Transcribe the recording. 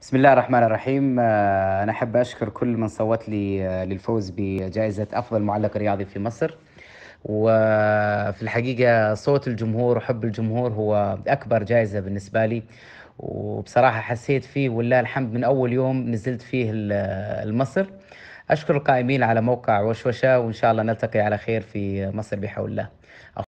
بسم الله الرحمن الرحيم آه، أنا أحب أشكر كل من صوت لي آه، للفوز بجائزة أفضل معلق رياضي في مصر وفي الحقيقة صوت الجمهور وحب الجمهور هو أكبر جائزة بالنسبة لي وبصراحة حسيت فيه ولله الحمد من أول يوم نزلت فيه آه، المصر أشكر القائمين على موقع وشوشة وإن شاء الله نلتقي على خير في مصر بحول الله